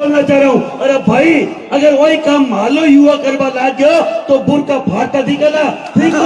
बोलना चाह रहा हूँ अरे भाई अगर वही काम मालो युवा करवा ला गया तो बुर का दी गला ठीक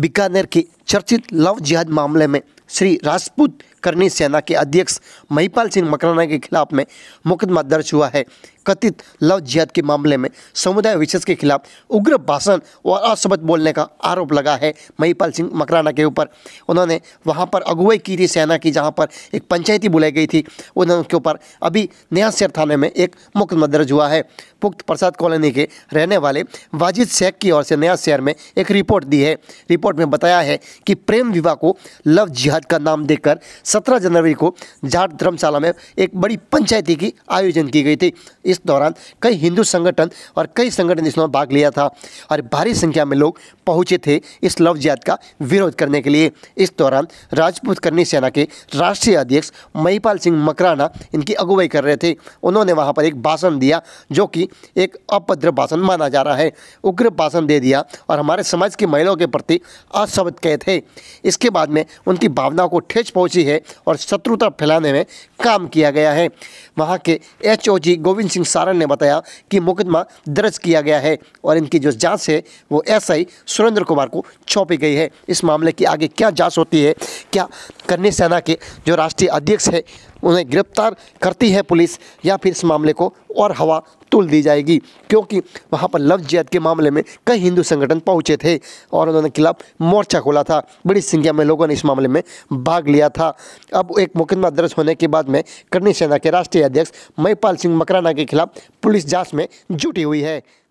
बीकानेर की चर्चित लव जिहाद मामले में श्री राजपूत करनी सेना के अध्यक्ष महिपाल सिंह मकराना के खिलाफ में मुकदमा दर्ज हुआ है कथित लव जिहाद के मामले में समुदाय विशेष के खिलाफ उग्र भाषण और असबद बोलने का आरोप लगा है महिपाल सिंह मकराना के ऊपर उन्होंने वहां पर अगुवाई की थी सेना की जहां पर एक पंचायती बुलाई गई थी उन्होंने उनके ऊपर अभी नया शहर थाने में एक मुकदमा दर्ज हुआ है पुख्त प्रसाद कॉलोनी के रहने वाले वाजिद शेख की ओर से नया शहर में एक रिपोर्ट दी है रिपोर्ट में बताया है कि प्रेम विवाह को लव जिहाद का नाम देकर 17 जनवरी को जाट धर्मशाला में एक बड़ी पंचायती की आयोजन की गई थी इस दौरान कई हिंदू संगठन और कई संगठन इसमें भाग लिया था और भारी संख्या में लोग पहुंचे थे इस लव जिहाद का विरोध करने के लिए इस दौरान राजपूत करनी सेना के राष्ट्रीय अध्यक्ष महिपाल सिंह मकराना इनकी अगुवाई कर रहे थे उन्होंने वहाँ पर एक भाषण दिया जो कि एक अभद्र भाषण माना जा रहा है उग्र भाषण दे दिया और हमारे समाज की महिलाओं के प्रति असबद कहे थे थे इसके बाद में उनकी भावनाओं को ठेच पहुंची है और शत्रुता फैलाने में काम किया गया है वहां के एचओजी गोविंद सिंह सारण ने बताया कि मुकदमा दर्ज किया गया है और इनकी जो जाँच है वो एसआई सुरेंद्र कुमार को छोपी गई है इस मामले की आगे क्या जाँच होती है क्या करनी सेना के जो राष्ट्रीय अध्यक्ष है उन्हें गिरफ्तार करती है पुलिस या फिर इस मामले को और हवा तुल दी जाएगी क्योंकि वहाँ पर लव जैद के मामले में कई हिंदू संगठन पहुँचे थे और उन्होंने खिलाफ मोर्चा खोला था बड़ी संख्या में लोगों ने इस मामले में भाग लिया था अब एक मुकदमा दर्ज होने के बाद में करनी सेना के राष्ट्रीय अध्यक्ष महिपाल सिंह मकराना के खिलाफ पुलिस जांच में जुटी हुई है